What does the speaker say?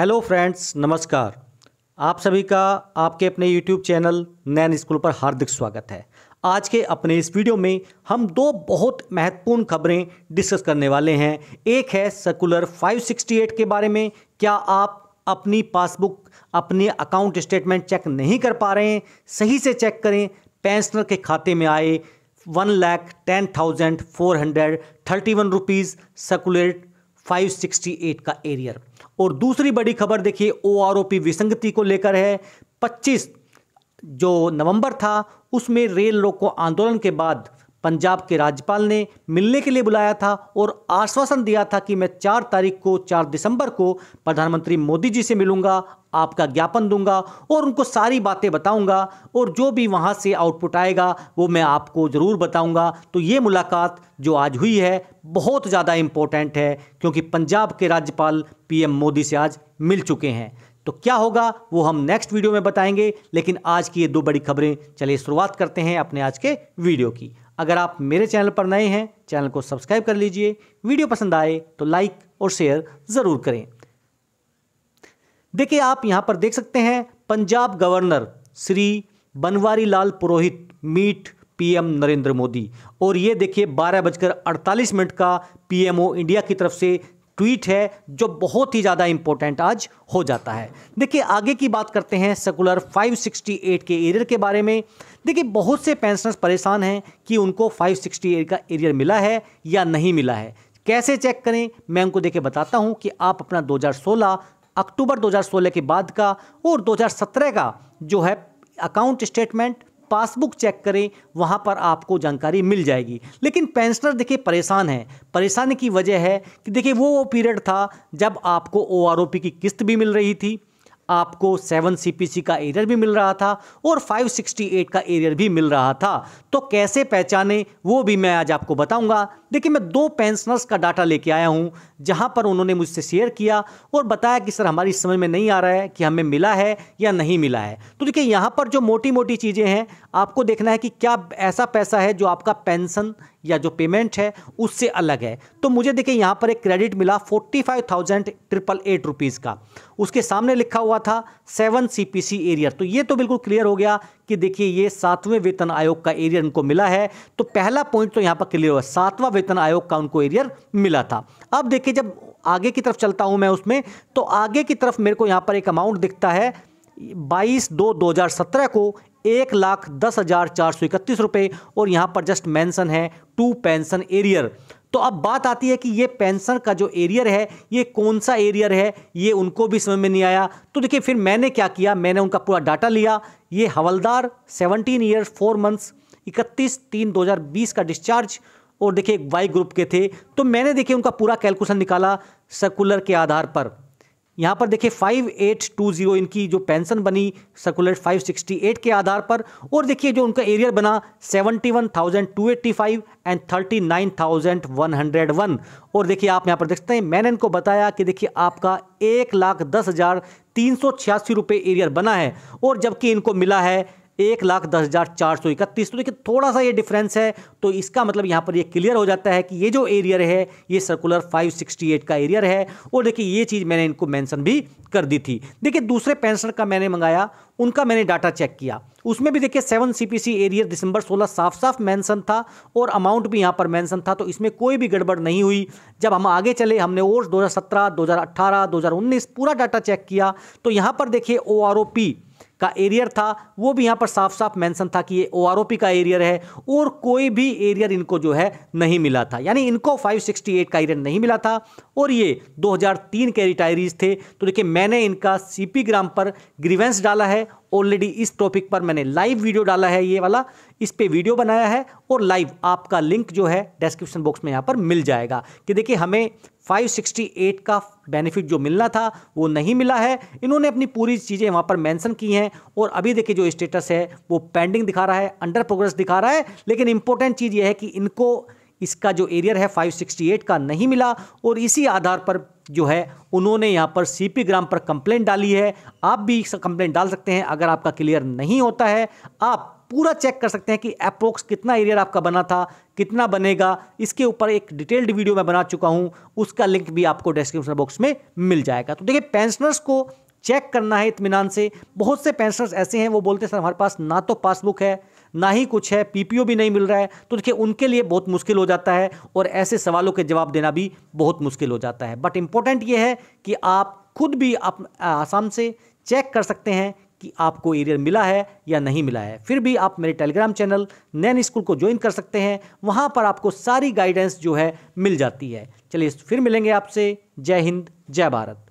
hello friends नमस्कार आप सभी का आपके अपने यूट्यूब चैनल नैन स्कूल पर हार्दिक स्वागत है आज के अपने इस वीडियो में हम दो बहुत महत्वपूर्ण खबरें डिस्कस करने वाले हैं एक है सर्कुलर 568 के बारे में क्या आप अपनी पासबुक अपने अकाउंट स्टेटमेंट चेक नहीं कर पा रहे हैं सही से चेक करें पेंशनर के खाते में आए one lakh ten thousand four hundred thirty one rupees circulate five sixty eight का एरियर और दूसरी बड़ी खबर देखिए ओआरओपी विसंगति को लेकर है 25 जो नवंबर था उसमें रेल रोको आंदोलन के बाद पंजाब के राज्यपाल ने मिलने के लिए बुलाया था और आश्वासन दिया था कि मैं चार तारीख को चार दिसंबर को प्रधानमंत्री मोदी जी से मिलूंगा आपका ज्ञापन दूंगा और उनको सारी बातें बताऊंगा और जो भी वहां से आउटपुट आएगा वो मैं आपको ज़रूर बताऊंगा तो ये मुलाकात जो आज हुई है बहुत ज़्यादा इम्पोर्टेंट है क्योंकि पंजाब के राज्यपाल पी मोदी से आज मिल चुके हैं तो क्या होगा वो हम नेक्स्ट वीडियो में बताएंगे लेकिन आज की ये दो बड़ी खबरें चलिए शुरुआत करते हैं अपने आज के वीडियो की अगर आप मेरे चैनल पर नए हैं चैनल को सब्सक्राइब कर लीजिए वीडियो पसंद आए तो लाइक और शेयर ज़रूर करें देखिए आप यहां पर देख सकते हैं Punjab governor Shri Banwari Lal Purohit meet PM Narendra Modi और ये देखिए बारह बजकर अड़तालीस मिनट का पीएमओ इंडिया की तरफ से ट्वीट है जो बहुत ही ज़्यादा इम्पोर्टेंट आज हो जाता है देखिए आगे की बात करते हैं सर्कुलर 568 के एरियर के बारे में देखिए बहुत से पेंशनर्स परेशान हैं कि उनको 568 का एरियर मिला है या नहीं मिला है कैसे चेक करें मैं उनको देखे बताता हूं कि आप अपना 2016 अक्टूबर 2016 के बाद का और 2017 का जो है अकाउंट स्टेटमेंट पासबुक चेक करें वहाँ पर आपको जानकारी मिल जाएगी लेकिन पेंशनर देखिए परेशान है परेशानी की वजह है कि देखिए वो पीरियड था जब आपको ओ की किस्त भी मिल रही थी आपको सेवन सी का एरियर भी मिल रहा था और 568 का एरियर भी मिल रहा था तो कैसे पहचाने वो भी मैं आज आपको बताऊंगा देखिए मैं दो पेंशनर्स का डाटा लेके आया हूँ जहाँ पर उन्होंने मुझसे शेयर किया और बताया कि सर हमारी समझ में नहीं आ रहा है कि हमें मिला है या नहीं मिला है तो देखिए यहाँ पर जो मोटी मोटी चीज़ें हैं आपको देखना है कि क्या ऐसा पैसा है जो आपका पेंशन या जो पेमेंट है उससे अलग है तो मुझे देखिए यहाँ पर एक क्रेडिट मिला forty five thousand triple eight rupees का उसके सामने लिखा हुआ था सेवन सी एरियर तो ये तो बिल्कुल क्लियर हो गया कि देखिए ये सातवें वेतन आयोग का एरियर उनको मिला है तो पहला पॉइंट तो यहाँ पर क्लियर हुआ सातवां वेतन आयोग का उनको एरियर मिला था अब देखिए जब आगे की तरफ चलता हूँ मैं उसमें तो आगे की तरफ मेरे को यहाँ पर एक अमाउंट दिखता है बाईस दो दो हज़ार सत्रह को एक लाख दस हज़ार चार सौ इकतीस रुपये और यहाँ पर जस्ट मेंशन है टू पेंशन एरियर तो अब बात आती है कि ये पेंशन का जो एरियर है ये कौन सा एरियर है ये उनको भी समझ में नहीं आया तो देखिए फिर मैंने क्या किया मैंने उनका पूरा डाटा लिया ये हवलदार सेवनटीन ईयर्स फोर मंथ्स इकतीस तीन 2020 का डिस्चार्ज और देखिए वाई ग्रुप के थे तो मैंने देखिए उनका पूरा कैलकुलेशन निकाला सर्कुलर के आधार पर यहाँ पर देखिए 5820 इनकी जो पेंशन बनी सर्कुलर 568 के आधार पर और देखिए जो उनका एरियर बना 71,285 एंड 39,101 और देखिए आप यहाँ पर देखते हैं मैंने इनको बताया कि देखिए आपका एक लाख दस हज़ार तीन सौ छियासी रुपये एरियर बना है और जबकि इनको मिला है एक लाख दस हज़ार चार सौ इकतीस तो देखिए थोड़ा सा ये डिफरेंस है तो इसका मतलब यहाँ पर ये क्लियर हो जाता है कि ये जो एरियर है ये सर्कुलर 568 का एरियर है और देखिए ये चीज़ मैंने इनको मेंशन भी कर दी थी देखिए दूसरे पेंशनर का मैंने मंगाया उनका मैंने डाटा चेक किया उसमें भी देखिए सेवन सी एरियर दिसंबर सोलह साफ साफ मेंशन था और अमाउंट भी यहाँ पर मेंशन था तो इसमें कोई भी गड़बड़ नहीं हुई जब हम आगे चले हमने और दो हज़ार उन्नीस पूरा डाटा चेक किया तो यहाँ पर देखिए ओ का एरियर था वो भी यहाँ पर साफ साफ मेंशन था कि ये ओ का एरियर है और कोई भी एरियर इनको जो है नहीं मिला था यानी इनको 568 का एरियर नहीं मिला था और ये 2003 के रिटायरीज थे तो देखिए मैंने इनका सीपी ग्राम पर ग्रीवेंस डाला है ऑलरेडी इस टॉपिक पर मैंने लाइव वीडियो डाला है ये वाला इस पे वीडियो बनाया है और लाइव आपका लिंक जो है डिस्क्रिप्शन बॉक्स में यहाँ पर मिल जाएगा कि देखिए हमें 568 का बेनिफिट जो मिलना था वो नहीं मिला है इन्होंने अपनी पूरी चीज़ें वहाँ पर मेंशन की हैं और अभी देखिए जो स्टेटस है वो पेंडिंग दिखा रहा है अंडर प्रोग्रेस दिखा रहा है लेकिन इंपॉर्टेंट चीज़ यह है कि इनको इसका जो एरियर है 568 का नहीं मिला और इसी आधार पर जो है उन्होंने यहाँ पर सी ग्राम पर कंप्लेंट डाली है आप भी कंप्लेंट डाल सकते हैं अगर आपका क्लियर नहीं होता है आप पूरा चेक कर सकते हैं कि अप्रोक्स कितना एरिया आपका बना था कितना बनेगा इसके ऊपर एक डिटेल्ड वीडियो मैं बना चुका हूं उसका लिंक भी आपको डिस्क्रिप्शन बॉक्स में मिल जाएगा तो देखिए पेंशनर्स को चेक करना है इतमान से बहुत से पेंशनर्स ऐसे हैं वो बोलते हैं सर हमारे पास ना तो पासबुक है ना ही कुछ है पीपीओ भी नहीं मिल रहा है तो देखिए उनके लिए बहुत मुश्किल हो जाता है और ऐसे सवालों के जवाब देना भी बहुत मुश्किल हो जाता है बट इम्पोर्टेंट ये है कि आप खुद भी आप आसाम से चेक कर सकते हैं कि आपको एरियर मिला है या नहीं मिला है फिर भी आप मेरे टेलीग्राम चैनल नैन स्कूल को ज्वाइन कर सकते हैं वहाँ पर आपको सारी गाइडेंस जो है मिल जाती है चलिए फिर मिलेंगे आपसे जय हिंद जय भारत